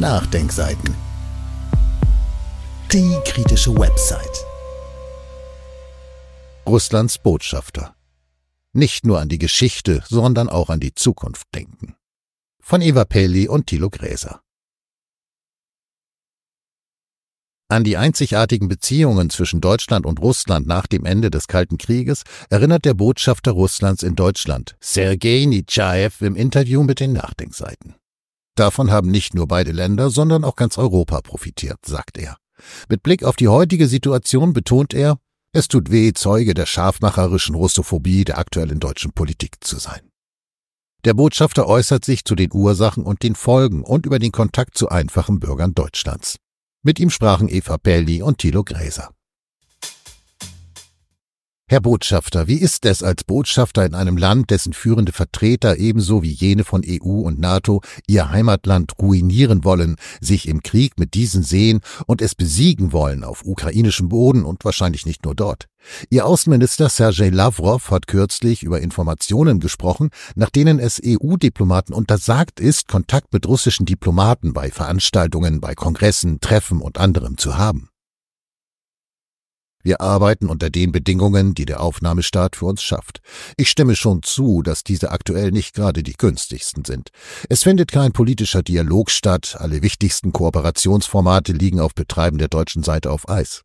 Nachdenkseiten. Die kritische Website. Russlands Botschafter. Nicht nur an die Geschichte, sondern auch an die Zukunft denken. Von Eva Pelli und Thilo Gräser. An die einzigartigen Beziehungen zwischen Deutschland und Russland nach dem Ende des Kalten Krieges erinnert der Botschafter Russlands in Deutschland, Sergei Nitschaev, im Interview mit den Nachdenkseiten. Davon haben nicht nur beide Länder, sondern auch ganz Europa profitiert, sagt er. Mit Blick auf die heutige Situation betont er, es tut weh, Zeuge der scharfmacherischen Russophobie der aktuellen deutschen Politik zu sein. Der Botschafter äußert sich zu den Ursachen und den Folgen und über den Kontakt zu einfachen Bürgern Deutschlands. Mit ihm sprachen Eva Pelli und Thilo Gräser. Herr Botschafter, wie ist es als Botschafter in einem Land, dessen führende Vertreter ebenso wie jene von EU und NATO ihr Heimatland ruinieren wollen, sich im Krieg mit diesen sehen und es besiegen wollen auf ukrainischem Boden und wahrscheinlich nicht nur dort? Ihr Außenminister Sergej Lavrov hat kürzlich über Informationen gesprochen, nach denen es EU-Diplomaten untersagt ist, Kontakt mit russischen Diplomaten bei Veranstaltungen, bei Kongressen, Treffen und anderem zu haben. Wir arbeiten unter den Bedingungen, die der Aufnahmestaat für uns schafft. Ich stimme schon zu, dass diese aktuell nicht gerade die günstigsten sind. Es findet kein politischer Dialog statt, alle wichtigsten Kooperationsformate liegen auf Betreiben der deutschen Seite auf Eis.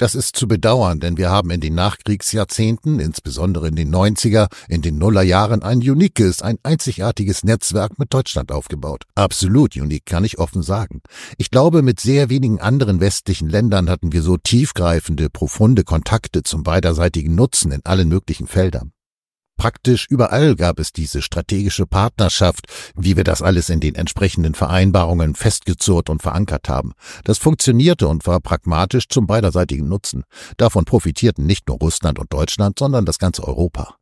Das ist zu bedauern, denn wir haben in den Nachkriegsjahrzehnten, insbesondere in den 90er, in den Nullerjahren ein uniques, ein einzigartiges Netzwerk mit Deutschland aufgebaut. Absolut unique, kann ich offen sagen. Ich glaube, mit sehr wenigen anderen westlichen Ländern hatten wir so tiefgreifende, profunde Kontakte zum beiderseitigen Nutzen in allen möglichen Feldern. Praktisch überall gab es diese strategische Partnerschaft, wie wir das alles in den entsprechenden Vereinbarungen festgezurrt und verankert haben. Das funktionierte und war pragmatisch zum beiderseitigen Nutzen. Davon profitierten nicht nur Russland und Deutschland, sondern das ganze Europa.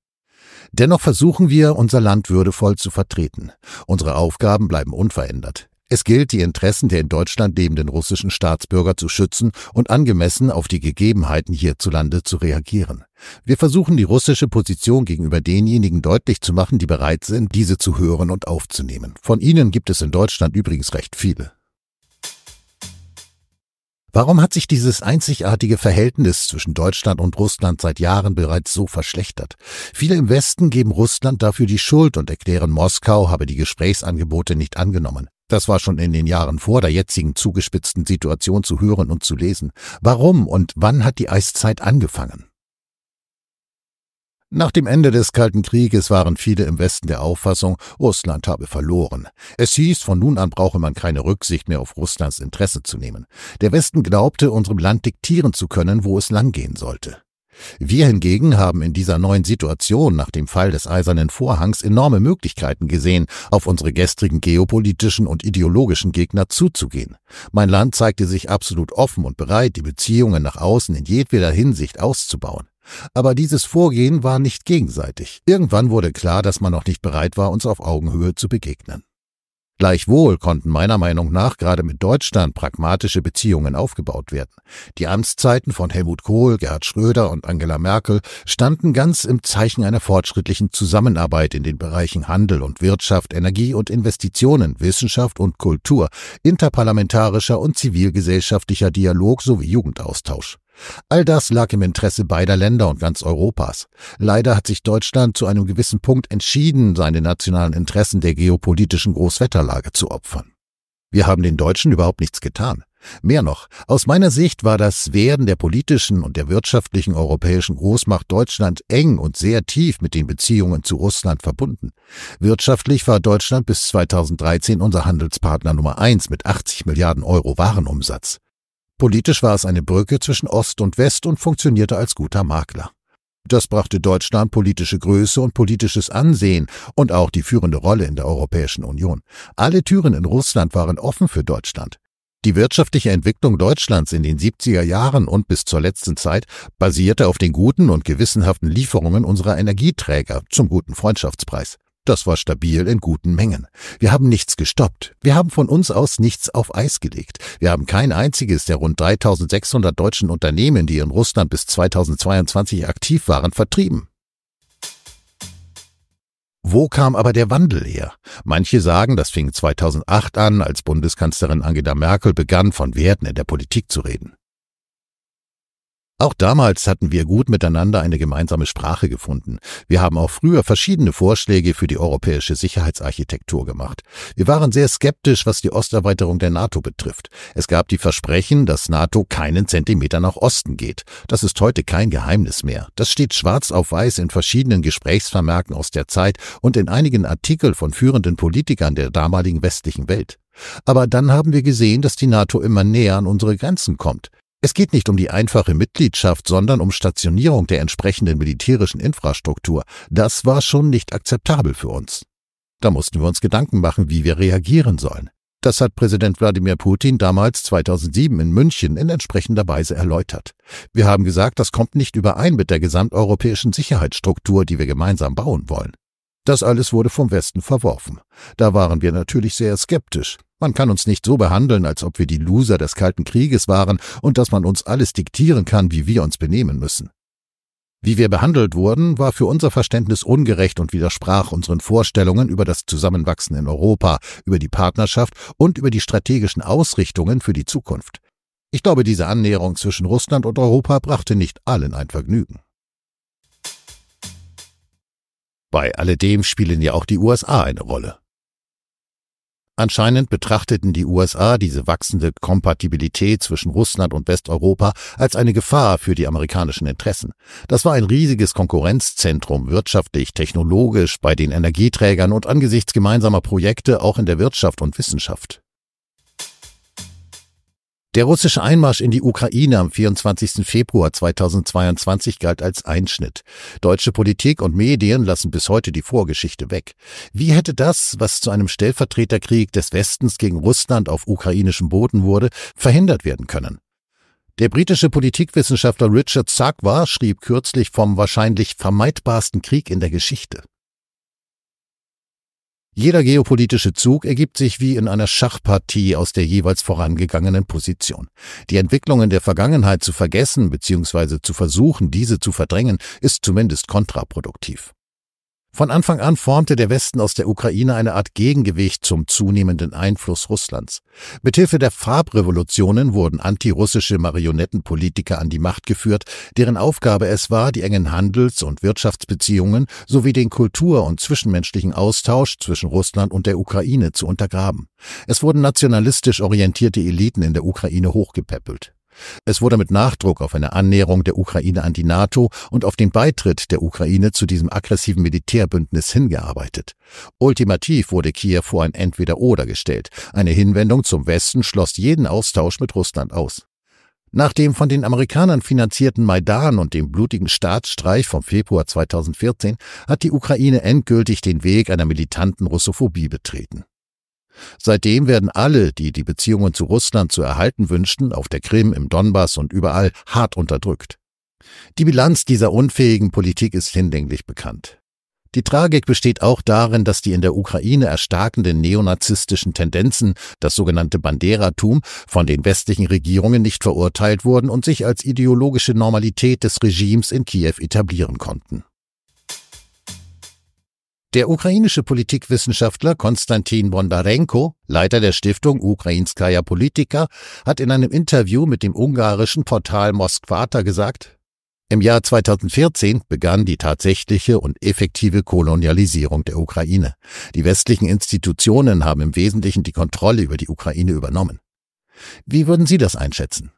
Dennoch versuchen wir, unser Land würdevoll zu vertreten. Unsere Aufgaben bleiben unverändert. Es gilt, die Interessen der in Deutschland lebenden russischen Staatsbürger zu schützen und angemessen auf die Gegebenheiten hierzulande zu reagieren. Wir versuchen, die russische Position gegenüber denjenigen deutlich zu machen, die bereit sind, diese zu hören und aufzunehmen. Von ihnen gibt es in Deutschland übrigens recht viele. Warum hat sich dieses einzigartige Verhältnis zwischen Deutschland und Russland seit Jahren bereits so verschlechtert? Viele im Westen geben Russland dafür die Schuld und erklären, Moskau habe die Gesprächsangebote nicht angenommen. Das war schon in den Jahren vor der jetzigen zugespitzten Situation zu hören und zu lesen. Warum und wann hat die Eiszeit angefangen? Nach dem Ende des Kalten Krieges waren viele im Westen der Auffassung, Russland habe verloren. Es hieß, von nun an brauche man keine Rücksicht mehr auf Russlands Interesse zu nehmen. Der Westen glaubte, unserem Land diktieren zu können, wo es langgehen sollte. Wir hingegen haben in dieser neuen Situation nach dem Fall des Eisernen Vorhangs enorme Möglichkeiten gesehen, auf unsere gestrigen geopolitischen und ideologischen Gegner zuzugehen. Mein Land zeigte sich absolut offen und bereit, die Beziehungen nach außen in jedweder Hinsicht auszubauen. Aber dieses Vorgehen war nicht gegenseitig. Irgendwann wurde klar, dass man noch nicht bereit war, uns auf Augenhöhe zu begegnen. Gleichwohl konnten meiner Meinung nach gerade mit Deutschland pragmatische Beziehungen aufgebaut werden. Die Amtszeiten von Helmut Kohl, Gerhard Schröder und Angela Merkel standen ganz im Zeichen einer fortschrittlichen Zusammenarbeit in den Bereichen Handel und Wirtschaft, Energie und Investitionen, Wissenschaft und Kultur, interparlamentarischer und zivilgesellschaftlicher Dialog sowie Jugendaustausch. All das lag im Interesse beider Länder und ganz Europas. Leider hat sich Deutschland zu einem gewissen Punkt entschieden, seine nationalen Interessen der geopolitischen Großwetterlage zu opfern. Wir haben den Deutschen überhaupt nichts getan. Mehr noch, aus meiner Sicht war das Werden der politischen und der wirtschaftlichen europäischen Großmacht Deutschland eng und sehr tief mit den Beziehungen zu Russland verbunden. Wirtschaftlich war Deutschland bis 2013 unser Handelspartner Nummer eins mit 80 Milliarden Euro Warenumsatz. Politisch war es eine Brücke zwischen Ost und West und funktionierte als guter Makler. Das brachte Deutschland politische Größe und politisches Ansehen und auch die führende Rolle in der Europäischen Union. Alle Türen in Russland waren offen für Deutschland. Die wirtschaftliche Entwicklung Deutschlands in den 70er Jahren und bis zur letzten Zeit basierte auf den guten und gewissenhaften Lieferungen unserer Energieträger zum guten Freundschaftspreis. Das war stabil in guten Mengen. Wir haben nichts gestoppt. Wir haben von uns aus nichts auf Eis gelegt. Wir haben kein einziges der rund 3600 deutschen Unternehmen, die in Russland bis 2022 aktiv waren, vertrieben. Wo kam aber der Wandel her? Manche sagen, das fing 2008 an, als Bundeskanzlerin Angela Merkel begann, von Werten in der Politik zu reden. Auch damals hatten wir gut miteinander eine gemeinsame Sprache gefunden. Wir haben auch früher verschiedene Vorschläge für die europäische Sicherheitsarchitektur gemacht. Wir waren sehr skeptisch, was die Osterweiterung der NATO betrifft. Es gab die Versprechen, dass NATO keinen Zentimeter nach Osten geht. Das ist heute kein Geheimnis mehr. Das steht schwarz auf weiß in verschiedenen Gesprächsvermerken aus der Zeit und in einigen Artikeln von führenden Politikern der damaligen westlichen Welt. Aber dann haben wir gesehen, dass die NATO immer näher an unsere Grenzen kommt. Es geht nicht um die einfache Mitgliedschaft, sondern um Stationierung der entsprechenden militärischen Infrastruktur. Das war schon nicht akzeptabel für uns. Da mussten wir uns Gedanken machen, wie wir reagieren sollen. Das hat Präsident Wladimir Putin damals 2007 in München in entsprechender Weise erläutert. Wir haben gesagt, das kommt nicht überein mit der gesamteuropäischen Sicherheitsstruktur, die wir gemeinsam bauen wollen. Das alles wurde vom Westen verworfen. Da waren wir natürlich sehr skeptisch. Man kann uns nicht so behandeln, als ob wir die Loser des Kalten Krieges waren und dass man uns alles diktieren kann, wie wir uns benehmen müssen. Wie wir behandelt wurden, war für unser Verständnis ungerecht und widersprach unseren Vorstellungen über das Zusammenwachsen in Europa, über die Partnerschaft und über die strategischen Ausrichtungen für die Zukunft. Ich glaube, diese Annäherung zwischen Russland und Europa brachte nicht allen ein Vergnügen. Bei alledem spielen ja auch die USA eine Rolle. Anscheinend betrachteten die USA diese wachsende Kompatibilität zwischen Russland und Westeuropa als eine Gefahr für die amerikanischen Interessen. Das war ein riesiges Konkurrenzzentrum wirtschaftlich, technologisch, bei den Energieträgern und angesichts gemeinsamer Projekte auch in der Wirtschaft und Wissenschaft. Der russische Einmarsch in die Ukraine am 24. Februar 2022 galt als Einschnitt. Deutsche Politik und Medien lassen bis heute die Vorgeschichte weg. Wie hätte das, was zu einem Stellvertreterkrieg des Westens gegen Russland auf ukrainischem Boden wurde, verhindert werden können? Der britische Politikwissenschaftler Richard Sagwa schrieb kürzlich vom wahrscheinlich vermeidbarsten Krieg in der Geschichte. Jeder geopolitische Zug ergibt sich wie in einer Schachpartie aus der jeweils vorangegangenen Position. Die Entwicklungen der Vergangenheit zu vergessen bzw. zu versuchen, diese zu verdrängen, ist zumindest kontraproduktiv. Von Anfang an formte der Westen aus der Ukraine eine Art Gegengewicht zum zunehmenden Einfluss Russlands. Mithilfe der Farbrevolutionen wurden antirussische Marionettenpolitiker an die Macht geführt, deren Aufgabe es war, die engen Handels- und Wirtschaftsbeziehungen sowie den Kultur- und zwischenmenschlichen Austausch zwischen Russland und der Ukraine zu untergraben. Es wurden nationalistisch orientierte Eliten in der Ukraine hochgepäppelt. Es wurde mit Nachdruck auf eine Annäherung der Ukraine an die NATO und auf den Beitritt der Ukraine zu diesem aggressiven Militärbündnis hingearbeitet. Ultimativ wurde Kiew vor ein Entweder-Oder gestellt. Eine Hinwendung zum Westen schloss jeden Austausch mit Russland aus. Nach dem von den Amerikanern finanzierten Maidan und dem blutigen Staatsstreich vom Februar 2014 hat die Ukraine endgültig den Weg einer militanten Russophobie betreten. Seitdem werden alle, die die Beziehungen zu Russland zu erhalten wünschten, auf der Krim, im Donbass und überall hart unterdrückt. Die Bilanz dieser unfähigen Politik ist hinlänglich bekannt. Die Tragik besteht auch darin, dass die in der Ukraine erstarkenden neonazistischen Tendenzen, das sogenannte Banderatum, von den westlichen Regierungen nicht verurteilt wurden und sich als ideologische Normalität des Regimes in Kiew etablieren konnten. Der ukrainische Politikwissenschaftler Konstantin Bondarenko, Leiter der Stiftung Ukrainskaya Politika, hat in einem Interview mit dem ungarischen Portal Moskvata gesagt, im Jahr 2014 begann die tatsächliche und effektive Kolonialisierung der Ukraine. Die westlichen Institutionen haben im Wesentlichen die Kontrolle über die Ukraine übernommen. Wie würden Sie das einschätzen?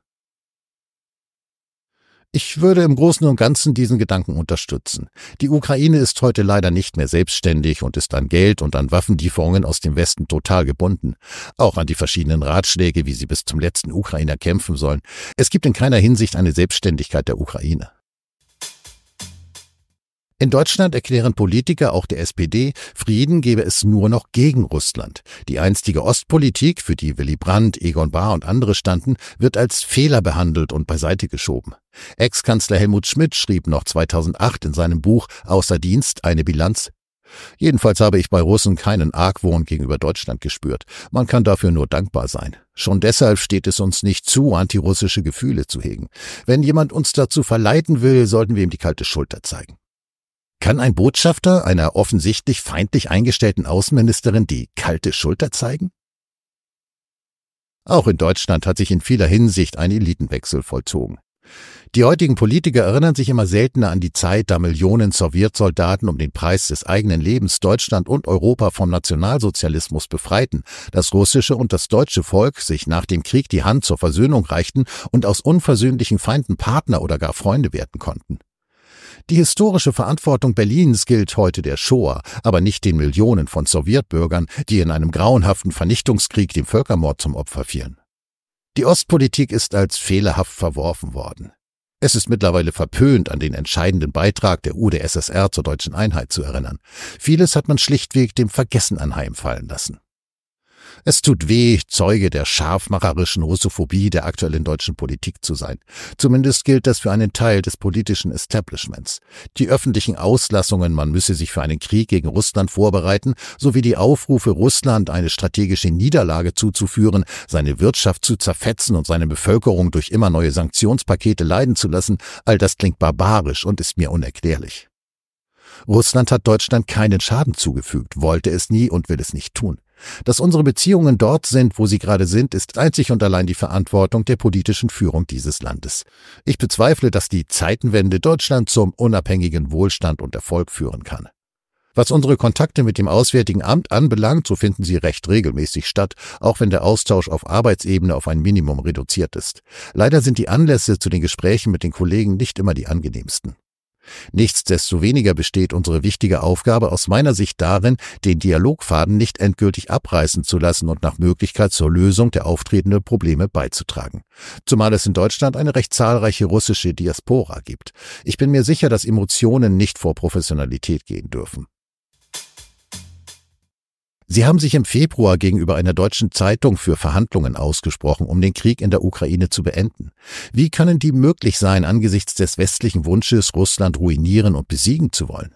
Ich würde im Großen und Ganzen diesen Gedanken unterstützen. Die Ukraine ist heute leider nicht mehr selbstständig und ist an Geld und an Waffendieferungen aus dem Westen total gebunden. Auch an die verschiedenen Ratschläge, wie sie bis zum letzten Ukrainer kämpfen sollen. Es gibt in keiner Hinsicht eine Selbstständigkeit der Ukraine. In Deutschland erklären Politiker auch der SPD, Frieden gebe es nur noch gegen Russland. Die einstige Ostpolitik, für die Willy Brandt, Egon Bahr und andere standen, wird als Fehler behandelt und beiseite geschoben. Ex-Kanzler Helmut Schmidt schrieb noch 2008 in seinem Buch Außer Dienst eine Bilanz. Jedenfalls habe ich bei Russen keinen Argwohn gegenüber Deutschland gespürt. Man kann dafür nur dankbar sein. Schon deshalb steht es uns nicht zu, antirussische Gefühle zu hegen. Wenn jemand uns dazu verleiten will, sollten wir ihm die kalte Schulter zeigen. Kann ein Botschafter einer offensichtlich feindlich eingestellten Außenministerin die kalte Schulter zeigen? Auch in Deutschland hat sich in vieler Hinsicht ein Elitenwechsel vollzogen. Die heutigen Politiker erinnern sich immer seltener an die Zeit, da Millionen Sowjetsoldaten um den Preis des eigenen Lebens Deutschland und Europa vom Nationalsozialismus befreiten, das russische und das deutsche Volk sich nach dem Krieg die Hand zur Versöhnung reichten und aus unversöhnlichen Feinden Partner oder gar Freunde werden konnten. Die historische Verantwortung Berlins gilt heute der Shoah, aber nicht den Millionen von Sowjetbürgern, die in einem grauenhaften Vernichtungskrieg dem Völkermord zum Opfer fielen. Die Ostpolitik ist als fehlerhaft verworfen worden. Es ist mittlerweile verpönt, an den entscheidenden Beitrag der UdSSR zur deutschen Einheit zu erinnern. Vieles hat man schlichtweg dem Vergessen anheimfallen lassen. Es tut weh, Zeuge der scharfmacherischen Russophobie der aktuellen deutschen Politik zu sein. Zumindest gilt das für einen Teil des politischen Establishments. Die öffentlichen Auslassungen, man müsse sich für einen Krieg gegen Russland vorbereiten, sowie die Aufrufe, Russland eine strategische Niederlage zuzuführen, seine Wirtschaft zu zerfetzen und seine Bevölkerung durch immer neue Sanktionspakete leiden zu lassen, all das klingt barbarisch und ist mir unerklärlich. Russland hat Deutschland keinen Schaden zugefügt, wollte es nie und will es nicht tun. Dass unsere Beziehungen dort sind, wo sie gerade sind, ist einzig und allein die Verantwortung der politischen Führung dieses Landes. Ich bezweifle, dass die Zeitenwende Deutschland zum unabhängigen Wohlstand und Erfolg führen kann. Was unsere Kontakte mit dem Auswärtigen Amt anbelangt, so finden sie recht regelmäßig statt, auch wenn der Austausch auf Arbeitsebene auf ein Minimum reduziert ist. Leider sind die Anlässe zu den Gesprächen mit den Kollegen nicht immer die angenehmsten. Nichtsdestoweniger besteht unsere wichtige Aufgabe aus meiner Sicht darin, den Dialogfaden nicht endgültig abreißen zu lassen und nach Möglichkeit zur Lösung der auftretenden Probleme beizutragen. Zumal es in Deutschland eine recht zahlreiche russische Diaspora gibt. Ich bin mir sicher, dass Emotionen nicht vor Professionalität gehen dürfen. Sie haben sich im Februar gegenüber einer deutschen Zeitung für Verhandlungen ausgesprochen, um den Krieg in der Ukraine zu beenden. Wie können die möglich sein, angesichts des westlichen Wunsches, Russland ruinieren und besiegen zu wollen?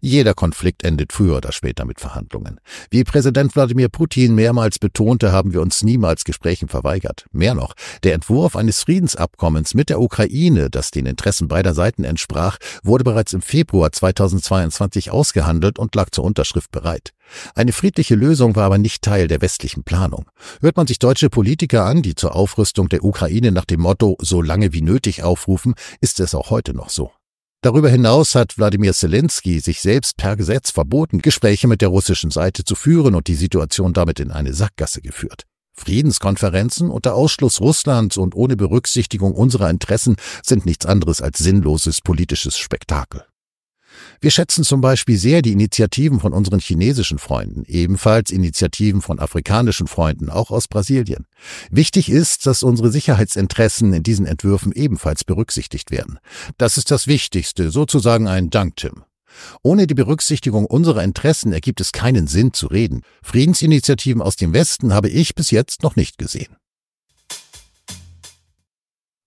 Jeder Konflikt endet früher oder später mit Verhandlungen. Wie Präsident Wladimir Putin mehrmals betonte, haben wir uns niemals Gesprächen verweigert. Mehr noch, der Entwurf eines Friedensabkommens mit der Ukraine, das den Interessen beider Seiten entsprach, wurde bereits im Februar 2022 ausgehandelt und lag zur Unterschrift bereit. Eine friedliche Lösung war aber nicht Teil der westlichen Planung. Hört man sich deutsche Politiker an, die zur Aufrüstung der Ukraine nach dem Motto so lange wie nötig aufrufen, ist es auch heute noch so. Darüber hinaus hat Wladimir Zelensky sich selbst per Gesetz verboten, Gespräche mit der russischen Seite zu führen und die Situation damit in eine Sackgasse geführt. Friedenskonferenzen unter Ausschluss Russlands und ohne Berücksichtigung unserer Interessen sind nichts anderes als sinnloses politisches Spektakel. Wir schätzen zum Beispiel sehr die Initiativen von unseren chinesischen Freunden, ebenfalls Initiativen von afrikanischen Freunden, auch aus Brasilien. Wichtig ist, dass unsere Sicherheitsinteressen in diesen Entwürfen ebenfalls berücksichtigt werden. Das ist das Wichtigste, sozusagen ein Dank-Tim. Ohne die Berücksichtigung unserer Interessen ergibt es keinen Sinn zu reden. Friedensinitiativen aus dem Westen habe ich bis jetzt noch nicht gesehen.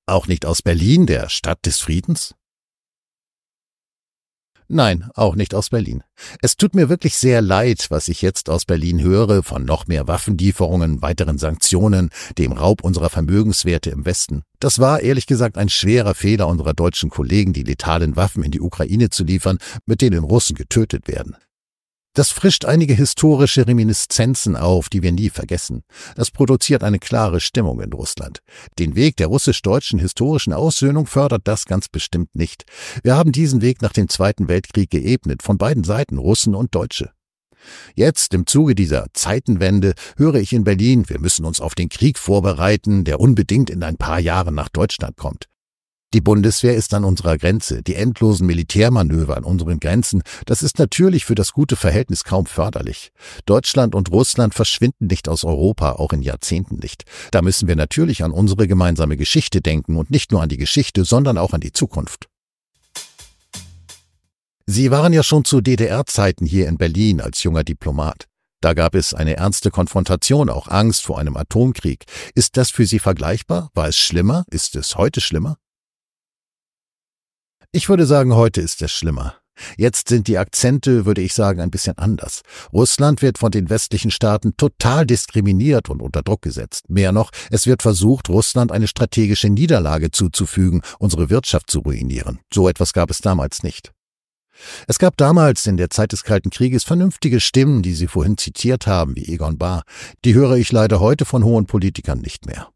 Auch nicht aus Berlin, der Stadt des Friedens? Nein, auch nicht aus Berlin. Es tut mir wirklich sehr leid, was ich jetzt aus Berlin höre, von noch mehr Waffenlieferungen, weiteren Sanktionen, dem Raub unserer Vermögenswerte im Westen. Das war ehrlich gesagt ein schwerer Fehler unserer deutschen Kollegen, die letalen Waffen in die Ukraine zu liefern, mit denen Russen getötet werden. Das frischt einige historische Reminiszenzen auf, die wir nie vergessen. Das produziert eine klare Stimmung in Russland. Den Weg der russisch-deutschen historischen Aussöhnung fördert das ganz bestimmt nicht. Wir haben diesen Weg nach dem Zweiten Weltkrieg geebnet, von beiden Seiten, Russen und Deutsche. Jetzt, im Zuge dieser Zeitenwende, höre ich in Berlin, wir müssen uns auf den Krieg vorbereiten, der unbedingt in ein paar Jahren nach Deutschland kommt. Die Bundeswehr ist an unserer Grenze, die endlosen Militärmanöver an unseren Grenzen, das ist natürlich für das gute Verhältnis kaum förderlich. Deutschland und Russland verschwinden nicht aus Europa, auch in Jahrzehnten nicht. Da müssen wir natürlich an unsere gemeinsame Geschichte denken und nicht nur an die Geschichte, sondern auch an die Zukunft. Sie waren ja schon zu DDR-Zeiten hier in Berlin als junger Diplomat. Da gab es eine ernste Konfrontation, auch Angst vor einem Atomkrieg. Ist das für Sie vergleichbar? War es schlimmer? Ist es heute schlimmer? Ich würde sagen, heute ist es schlimmer. Jetzt sind die Akzente, würde ich sagen, ein bisschen anders. Russland wird von den westlichen Staaten total diskriminiert und unter Druck gesetzt. Mehr noch, es wird versucht, Russland eine strategische Niederlage zuzufügen, unsere Wirtschaft zu ruinieren. So etwas gab es damals nicht. Es gab damals in der Zeit des Kalten Krieges vernünftige Stimmen, die Sie vorhin zitiert haben, wie Egon Bahr. Die höre ich leider heute von hohen Politikern nicht mehr.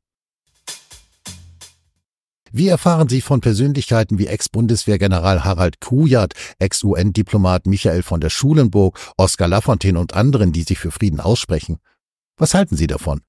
Wie erfahren Sie von Persönlichkeiten wie Ex-Bundeswehrgeneral Harald Kujat, Ex-UN-Diplomat Michael von der Schulenburg, Oskar Lafontaine und anderen, die sich für Frieden aussprechen? Was halten Sie davon?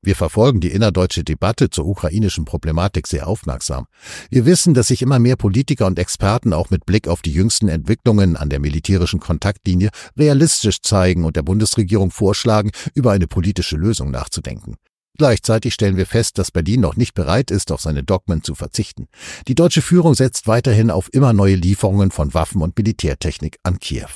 Wir verfolgen die innerdeutsche Debatte zur ukrainischen Problematik sehr aufmerksam. Wir wissen, dass sich immer mehr Politiker und Experten auch mit Blick auf die jüngsten Entwicklungen an der militärischen Kontaktlinie realistisch zeigen und der Bundesregierung vorschlagen, über eine politische Lösung nachzudenken. Gleichzeitig stellen wir fest, dass Berlin noch nicht bereit ist, auf seine Dogmen zu verzichten. Die deutsche Führung setzt weiterhin auf immer neue Lieferungen von Waffen und Militärtechnik an Kiew.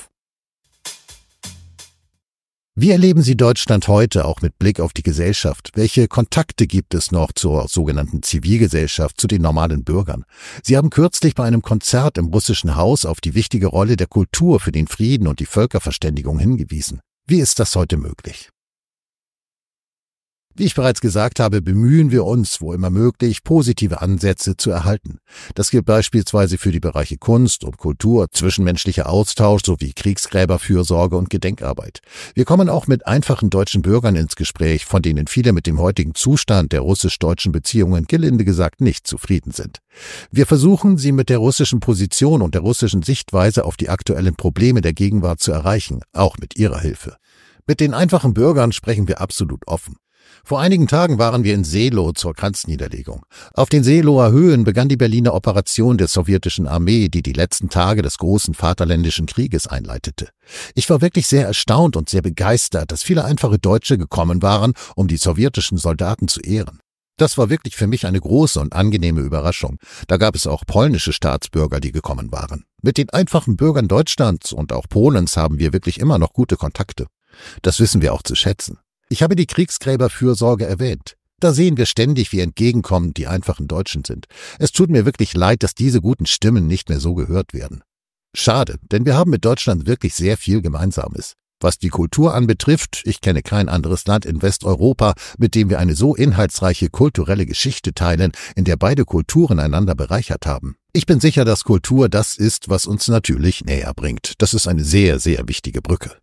Wie erleben Sie Deutschland heute auch mit Blick auf die Gesellschaft? Welche Kontakte gibt es noch zur sogenannten Zivilgesellschaft, zu den normalen Bürgern? Sie haben kürzlich bei einem Konzert im russischen Haus auf die wichtige Rolle der Kultur für den Frieden und die Völkerverständigung hingewiesen. Wie ist das heute möglich? Wie ich bereits gesagt habe, bemühen wir uns, wo immer möglich, positive Ansätze zu erhalten. Das gilt beispielsweise für die Bereiche Kunst und Kultur, zwischenmenschlicher Austausch sowie Kriegsgräberfürsorge und Gedenkarbeit. Wir kommen auch mit einfachen deutschen Bürgern ins Gespräch, von denen viele mit dem heutigen Zustand der russisch-deutschen Beziehungen gelinde gesagt nicht zufrieden sind. Wir versuchen, sie mit der russischen Position und der russischen Sichtweise auf die aktuellen Probleme der Gegenwart zu erreichen, auch mit ihrer Hilfe. Mit den einfachen Bürgern sprechen wir absolut offen. Vor einigen Tagen waren wir in Seelow zur Kranzniederlegung. Auf den Seelower Höhen begann die Berliner Operation der sowjetischen Armee, die die letzten Tage des großen Vaterländischen Krieges einleitete. Ich war wirklich sehr erstaunt und sehr begeistert, dass viele einfache Deutsche gekommen waren, um die sowjetischen Soldaten zu ehren. Das war wirklich für mich eine große und angenehme Überraschung. Da gab es auch polnische Staatsbürger, die gekommen waren. Mit den einfachen Bürgern Deutschlands und auch Polens haben wir wirklich immer noch gute Kontakte. Das wissen wir auch zu schätzen. Ich habe die Kriegsgräberfürsorge erwähnt. Da sehen wir ständig, wie entgegenkommend die einfachen Deutschen sind. Es tut mir wirklich leid, dass diese guten Stimmen nicht mehr so gehört werden. Schade, denn wir haben mit Deutschland wirklich sehr viel Gemeinsames. Was die Kultur anbetrifft, ich kenne kein anderes Land in Westeuropa, mit dem wir eine so inhaltsreiche kulturelle Geschichte teilen, in der beide Kulturen einander bereichert haben. Ich bin sicher, dass Kultur das ist, was uns natürlich näher bringt. Das ist eine sehr, sehr wichtige Brücke.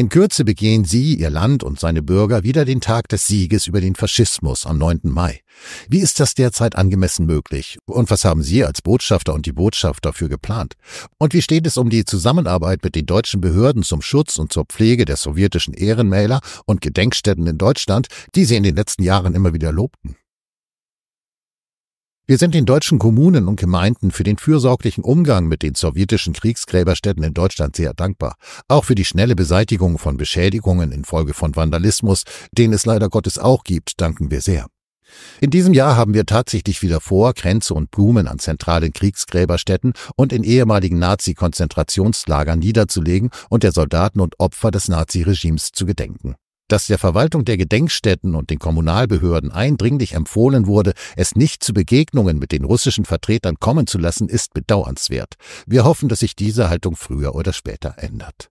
In Kürze begehen Sie, Ihr Land und seine Bürger wieder den Tag des Sieges über den Faschismus am 9. Mai. Wie ist das derzeit angemessen möglich? Und was haben Sie als Botschafter und die Botschaft dafür geplant? Und wie steht es um die Zusammenarbeit mit den deutschen Behörden zum Schutz und zur Pflege der sowjetischen Ehrenmäler und Gedenkstätten in Deutschland, die Sie in den letzten Jahren immer wieder lobten? Wir sind den deutschen Kommunen und Gemeinden für den fürsorglichen Umgang mit den sowjetischen Kriegsgräberstätten in Deutschland sehr dankbar. Auch für die schnelle Beseitigung von Beschädigungen infolge von Vandalismus, den es leider Gottes auch gibt, danken wir sehr. In diesem Jahr haben wir tatsächlich wieder vor, Kränze und Blumen an zentralen Kriegsgräberstätten und in ehemaligen Nazi-Konzentrationslagern niederzulegen und der Soldaten und Opfer des Naziregimes zu gedenken dass der Verwaltung der Gedenkstätten und den Kommunalbehörden eindringlich empfohlen wurde, es nicht zu Begegnungen mit den russischen Vertretern kommen zu lassen, ist bedauernswert. Wir hoffen, dass sich diese Haltung früher oder später ändert.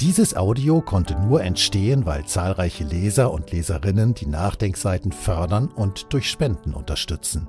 Dieses Audio konnte nur entstehen, weil zahlreiche Leser und Leserinnen die Nachdenkseiten fördern und durch Spenden unterstützen.